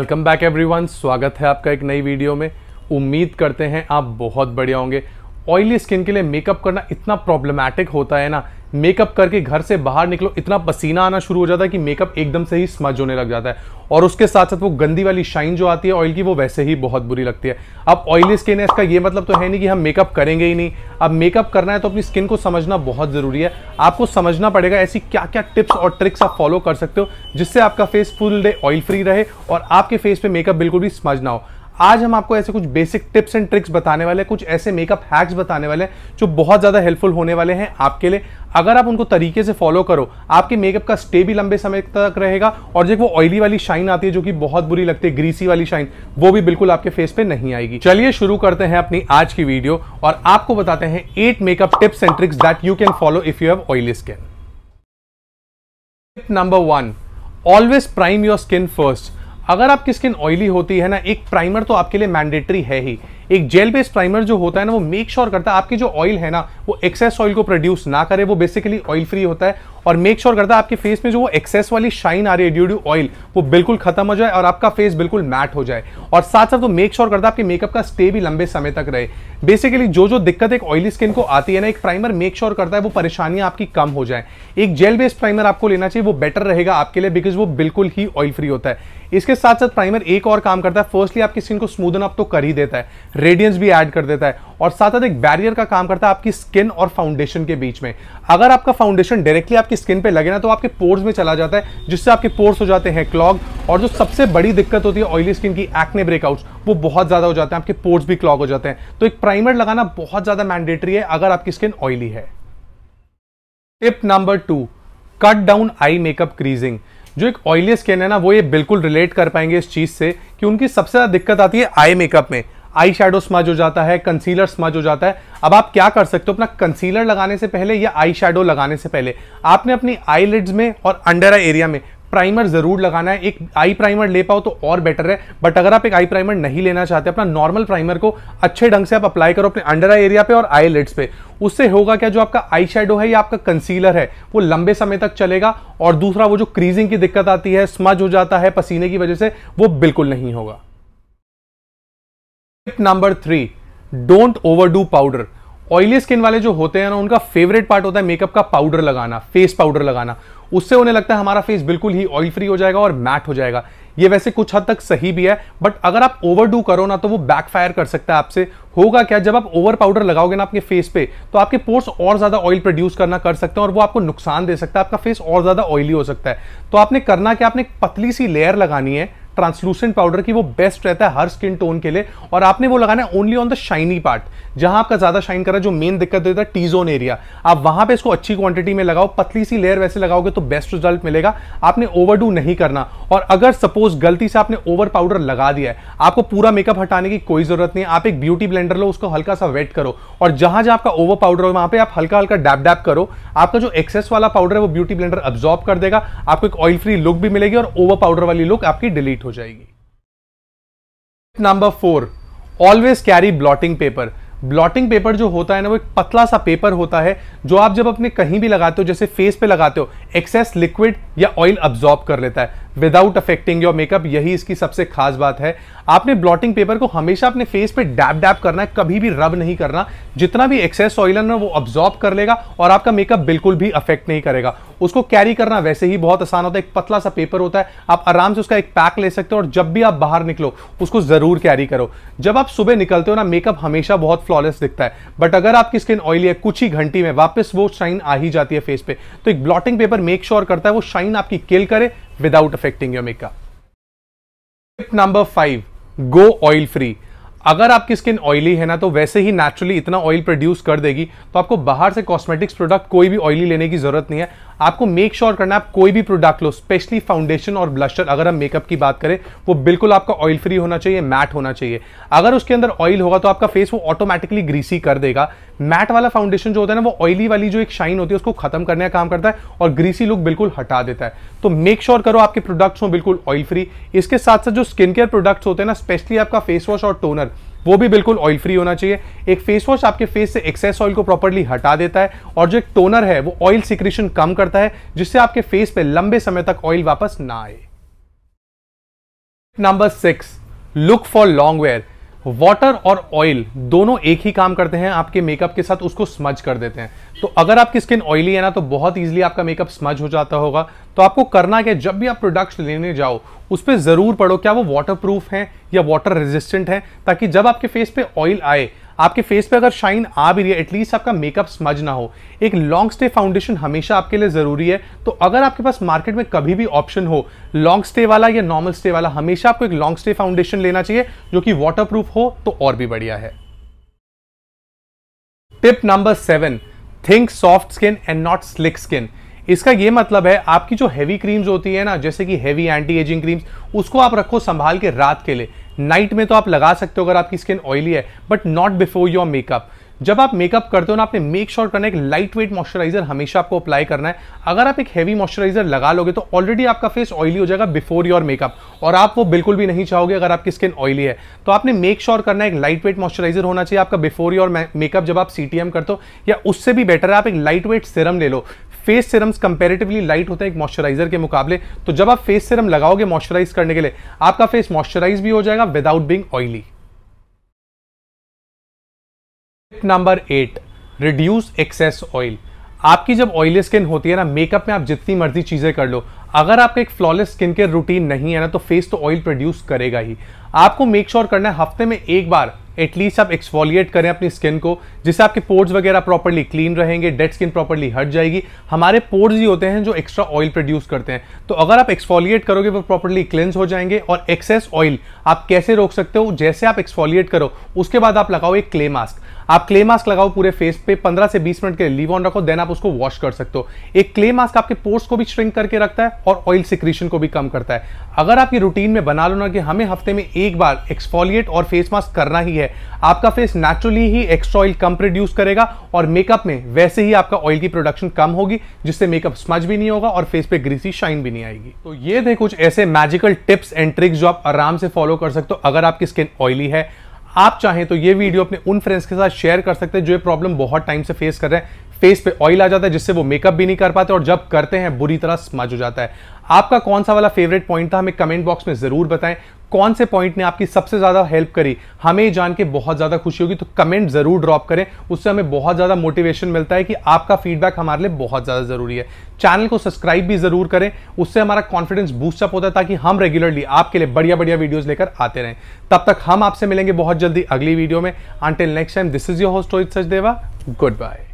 welcome back everyone स्वागत है आपका एक नई वीडियो में उम्मीद करते हैं आप बहुत बढ़िया होंगे ऑयली स्किन के लिए मेकअप करना इतना प्रॉब्लमैटिक होता है ना मेकअप करके घर से बाहर निकलो इतना पसीना आना शुरू हो जाता है कि मेकअप एकदम से ही स्मज होने लग जाता है और उसके साथ साथ वो गंदी वाली शाइन जो आती है ऑयल की वो वैसे ही बहुत बुरी लगती है अब ऑयली स्किन है इसका ये मतलब तो है नहीं कि हम मेकअप करेंगे ही नहीं अब मेकअप करना है तो अपनी स्किन को समझना बहुत ज़रूरी है आपको समझना पड़ेगा ऐसी क्या क्या टिप्स और ट्रिक्स आप फॉलो कर सकते हो जिससे आपका face full day oil free रहे और आपके फेस पर मेकअप बिल्कुल भी स्मज ना हो आज हम आपको ऐसे कुछ बेसिक टिप्स एंड ट्रिक्स बताने वाले हैं कुछ ऐसे मेकअप हैक्स बताने वाले हैं जो बहुत ज़्यादा हेल्पफुल होने वाले हैं आपके लिए अगर आप उनको तरीके से फॉलो करो आपके मेकअप का स्टे भी लंबे समय तक रहेगा और जो वो ऑयली वाली शाइन आती है जो कि बहुत बुरी लगती है ग्रीसी वाली शाइन वो भी बिल्कुल आपके फेस पे नहीं आएगी चलिए शुरू करते हैं अपनी आज की वीडियो और आपको बताते हैं eight makeup tips and tricks that you can follow if you have oily skin tip number one always prime your skin first अगर आपकी स्किन ऑयली होती है ना एक प्राइमर तो आपके लिए मैंडेटरी है ही एक जेल बेस्ड प्राइमर जो होता है ना वो मेक श्योर sure करता है आपकी जो ऑयल है ना वो एक्सेस ऑयल को प्रोड्यूस ना करे वो बेसिकली ऑयल फ्री होता है और मेक श्योर करता है आपके फेस में जो वो एक्सेस वाली शाइन आ रही है ड्यू ड्यू ऑयल वो बिल्कुल खत्म हो जाए और आपका फेस बिल्कुल मैट हो जाए और साथ साथ वो मेक श्योर करता है आपके मेकअप का स्टे भी लंबे समय तक रहे बेसिकली जो जो दिक्कत एक ऑयली स्किन को आती है ना एक प्राइमर मेक श्योर करता है वो परेशानियां आपकी कम हो जाए एक जेल बेस्ड प्राइमर आपको लेना चाहिए वो बेटर रहेगा आपके लिए बिकॉज वो बिल्कुल ही ऑयल फ्री होता है इसके साथ साथ प्राइमर एक और काम करता है फर्स्टली आपकी स्किन को स्मूदन अप तो कर ही देता है रेडियंस भी ऐड कर देता है और साथ साथ एक बैरियर का काम करता है आपकी स्किन और फाउंडेशन के बीच में अगर आपका फाउंडेशन डायरेक्टली आप आपकी स्किन पे लगे ना तो आपके पोर्स में चला जाता है जिससे आपके पोर्स हो जाते हैं क्लॉग और जो सबसे बड़ी दिक्कत होती है ऑयली स्किन की एक्ने ब्रेकआउट्स वो बहुत ज़्यादा हो जाते हैं आपके पोर्स भी क्लॉग हो जाते हैं तो एक प्राइमर लगाना बहुत ज़्यादा मैंडेटरी है अगर आपकी स्किन ऑयली है tip number two cut down eye makeup creasing जो एक ऑयली स्किन है ना वो ये बिल्कुल रिलेट कर पाएंगे इस चीज़ से कि उनकी सबसे ज़्यादा दिक्कत आती है आई मेकअप में आई शेडो स्मज हो जाता है कंसीलर स्मज हो जाता है अब आप क्या कर सकते हो अपना कंसीलर लगाने से पहले या आई शेडो लगाने से पहले आपने अपनी आई लिड्स में और अंडर आई एरिया में प्राइमर जरूर लगाना है एक आई प्राइमर ले पाओ तो और बेटर है बट अगर आप एक आई प्राइमर नहीं लेना चाहते अपना नॉर्मल प्राइमर को अच्छे ढंग से आप अप्लाई करो अपने अंडर आई एरिया पे और आई लिड्स पे उससे होगा क्या जो आपका आई शेडो है या आपका कंसीलर है वो लंबे समय तक चलेगा और दूसरा वो जो क्रीजिंग की दिक्कत आती है स्मज हो जाता है पसीने की वजह से वो बिल्कुल नहीं होगा tip number three don't overdo powder oily skin वाले जो होते हैं ना उनका फेवरेट पार्ट होता है मेकअप का पाउडर लगाना फेस पाउडर लगाना उससे उन्हें लगता है हमारा फेस बिल्कुल ही ऑयल फ्री हो जाएगा और मैट हो जाएगा ये वैसे कुछ हद तक सही भी है बट अगर आप ओवरडू करो ना तो वो बैकफायर कर सकता है आपसे होगा क्या जब आप ओवर पाउडर लगाओगे ना आपके फेस पे तो आपके पोर्स और ज्यादा ऑयल प्रोड्यूस करना कर सकते हैं और वो आपको नुकसान दे सकता है आपका फेस और ज्यादा ऑयली हो सकता है तो आपने करना क्या आपने पतली सी लेयर लगानी है ट्रांसलूसेंट पाउडर की वो बेस्ट रहता है हर स्किन टोन के लिए और आपने वो लगाना है only on the shiny part जहां आपका ज्यादा शाइन कर रहा है जो मेन दिक्कत देता है टी जोन एरिया आप वहां पे इसको अच्छी क्वांटिटी में लगाओ पतली सी लेयर वैसे लगाओगे तो बेस्ट रिजल्ट मिलेगा आपने ओवरडू नहीं करना और अगर सपोज गलती से आपने ओवर पाउडर लगा दिया है आपको पूरा मेकअप हटाने की कोई जरूरत नहीं आप एक ब्यूटी ब्लेंडर लो उसको हल्का सा वेट करो और जहां जहां आपका ओवर पाउडर हो वहां पर आप हल्का हल्का डैप डैप करो आपका जो एक्सेस वाला पाउडर है वो ब्यूटी ब्लेंडर अब्जॉर्ब कर देगा आपको एक ऑयल फ्री लुक भी मिलेगी और ओवर पाउडर वाली लुक आपकी डिलीट हो जाएगी number four always carry blotting paper blotting paper जो होता है ना वो एक पतला सा पेपर होता है जो आप जब अपने कहीं भी लगाते हो जैसे फेस पे लगाते हो एक्सेस लिक्विड या ऑयल अब्जॉर्ब कर लेता है विदाउट अफेक्टिंग योर मेकअप यही इसकी सबसे खास बात है आपने ब्लॉटिंग पेपर को हमेशा अपने फेस पे डैप डैप करना है कभी भी रब नहीं करना जितना भी एक्सेस ऑयल है ना वो अब्जॉर्ब कर लेगा और आपका मेकअप बिल्कुल भी अफेक्ट नहीं करेगा उसको कैरी करना वैसे ही बहुत आसान होता है एक पतला सा पेपर होता है आप आराम से उसका एक पैक ले सकते हो और जब भी आप बाहर निकलो उसको ज़रूर कैरी करो जब आप सुबह निकलते हो ना मेकअप हमेशा बहुत फ्लॉलेस दिखता है बट अगर आपकी स्किन ऑयली है कुछ ही घंटी में वापस वो शाइन आ ही जाती है फेस पे तो एक ब्लॉटिंग पेपर मेक श्योर करता है वो शाइन आपकी किल करे without affecting your makeup tip number five go oil free अगर आपकी स्किन ऑयली है ना तो वैसे ही नेचुरली इतना ऑयल प्रोड्यूस कर देगी तो आपको बाहर से कॉस्मेटिक्स प्रोडक्ट कोई भी ऑयली लेने की जरूरत नहीं है आपको मेक श्योर sure करना आप कोई भी प्रोडक्ट लो स्पेशली फाउंडेशन और ब्लशर अगर हम मेकअप की बात करें वो बिल्कुल आपका ऑयल फ्री होना चाहिए मैट होना चाहिए अगर उसके अंदर ऑयल होगा तो आपका फेस वो ऑटोमेटिकली ग्रीसी कर देगा मैट वाला फाउंडेशन जो होता है ना वो ऑयली वाली जो एक शाइन होती है उसको खत्म करने का काम करता है और ग्रीसी लुक बिल्कुल हटा देता है तो मेक श्योर sure करो आपके प्रोडक्ट्स हो बिल्कुल ऑयल फ्री इसके साथ साथ जो स्किन केयर प्रोडक्ट्स होते हैं ना स्पेशली आपका फेस वॉश और टोनर वो भी बिल्कुल ऑयल फ्री होना चाहिए एक फेस वॉश आपके फेस से एक्सेस ऑयल को प्रॉपरली हटा देता है और जो एक टोनर है वो ऑयल सिक्रेशन कम करता है जिससे आपके फेस पे लंबे समय तक ऑयल वापस ना आए number six look for long wear water और ऑयल दोनों एक ही काम करते हैं आपके मेकअप के साथ उसको स्मज कर देते हैं तो अगर आपकी स्किन ऑयली है ना तो बहुत ईजिली आपका मेकअप स्मज हो जाता होगा तो आपको करना क्या जब भी आप प्रोडक्ट्स लेने जाओ उस पर ज़रूर पढ़ो क्या वो वाटर प्रूफ है या वाटर रेजिस्टेंट है ताकि जब आपके फेस पे ऑयल आए आपके फेस पे अगर शाइन आ भी रही है एटलीस्ट आपका मेकअप स्मज ना हो एक लॉन्ग स्टे फाउंडेशन हमेशा आपके लिए ज़रूरी है तो अगर आपके पास मार्केट में कभी भी ऑप्शन हो लॉन्ग स्टे वाला या नॉर्मल स्टे वाला हमेशा आपको एक लॉन्ग स्टे फाउंडेशन लेना चाहिए जो कि वाटर हो तो और भी बढ़िया है tip number seven think soft skin and not slick skin इसका ये मतलब है आपकी जो हैवी क्रीम्स होती है ना जैसे कि हैवी एंटी एजिंग क्रीम्स उसको आप रखो संभाल के रात के लिए नाइट में तो आप लगा सकते हो अगर आपकी स्किन ऑयली है but not before your makeup जब आप मेकअप करते हो ना आपने मेक श्योर करना है एक लाइट वेट मॉइस्चराइजर हमेशा आपको अप्लाई करना है अगर आप एक हैवी मॉइस्चराइजर लगा लोगे तो ऑलरेडी आपका फेस ऑयली हो जाएगा बिफोर योर मेकअप और आप वो बिल्कुल भी नहीं चाहोगे अगर आपकी स्किन ऑयली है तो आपने मेक श्योर करना है एक लाइट वेट मॉइस्चराइजर होना चाहिए आपका बिफोर योर मेकअप जब आप सीटीएम करते हो या उससे भी बेटर है आप एक लाइट वेट सिरम ले लो फेस सिरम्स कंपेरेटिवली लाइट होते हैं एक मॉइस्चराइजर के मुकाबले तो जब आप फेस सिरम लगाओगे मॉइस्चराइज करने के लिए आपका फेस मॉइस्चराइज भी हो जाएगा without being oily tip number eight reduce excess oil आपकी जब ऑयली स्किन होती है ना मेकअप में आप जितनी मर्जी चीज़ें कर लो अगर आपका एक फ्लॉलेस स्किन केयर रूटीन नहीं है ना तो फेस तो ऑयल प्रोड्यूस करेगा ही आपको मेक श्योर sure करना है हफ्ते में एक बार एटलीस्ट आप एक्सफॉलिएट करें अपनी स्किन को जिससे आपके पोर्ट्स वगैरह प्रॉपरली क्लीन रहेंगे डेड स्किन प्रॉपरली हट जाएगी हमारे पोर्ट्स ही होते हैं जो एक्स्ट्रा ऑयल प्रोड्यूस करते हैं तो अगर आप एक्सफोलिएट करोगे वो प्रॉपरली क्लेंस हो जाएंगे और एक्सेस ऑयल आप कैसे रोक सकते हो जैसे आप एक्सफॉलिएट करो उसके बाद आप लगाओ एक क्ले मास्क आप क्ले मास्क लगाओ पूरे फेस पे 15 से 20 मिनट के लिए लीव ऑन रखो देन आप उसको वॉश कर सकते हो एक क्ले मास्क आपके पोर्स को भी श्रिंक करके रखता है और ऑयल सिक्रीशन को भी कम करता है अगर आप ये रूटीन में बना लो ना कि हमें हफ्ते में एक बार एक्सफोलिएट और फेस मास्क करना ही है आपका फेस नेचुरली ही एक्स्ट्रा ऑयल कम प्रोड्यूस करेगा और मेकअप में वैसे ही आपका ऑयल की प्रोडक्शन कम होगी जिससे मेकअप स्मज भी नहीं होगा और फेस पे ग्रीसी शाइन भी नहीं आएगी तो ये थे कुछ ऐसे मैजिकल टिप्स एंड ट्रिक्स जो आप आराम से फॉलो कर सकते हो अगर आपकी स्किन ऑयली है आप चाहें तो ये वीडियो अपने उन फ्रेंड्स के साथ शेयर कर सकते हैं जो ये प्रॉब्लम बहुत टाइम से फेस कर रहे हैं फेस पे ऑयल आ जाता है जिससे वो मेकअप भी नहीं कर पाते और जब करते हैं बुरी तरह स्मज हो जाता है आपका कौन सा वाला फेवरेट पॉइंट था हमें कमेंट बॉक्स में ज़रूर बताएं कौन से पॉइंट ने आपकी सबसे ज़्यादा हेल्प करी हमें जान के बहुत ज़्यादा खुशी होगी तो कमेंट ज़रूर ड्रॉप करें उससे हमें बहुत ज़्यादा मोटिवेशन मिलता है कि आपका फीडबैक हमारे लिए बहुत ज़्यादा ज़रूरी है चैनल को सब्सक्राइब भी ज़रूर करें उससे हमारा कॉन्फिडेंस बूस्टअप होता है ताकि हम रेगुलरली आपके लिए बढ़िया बढ़िया वीडियोज़ लेकर आते रहें तब तक हम आपसे मिलेंगे बहुत जल्दी अगली वीडियो में until next time this is your host Rohit Sachdeva good bye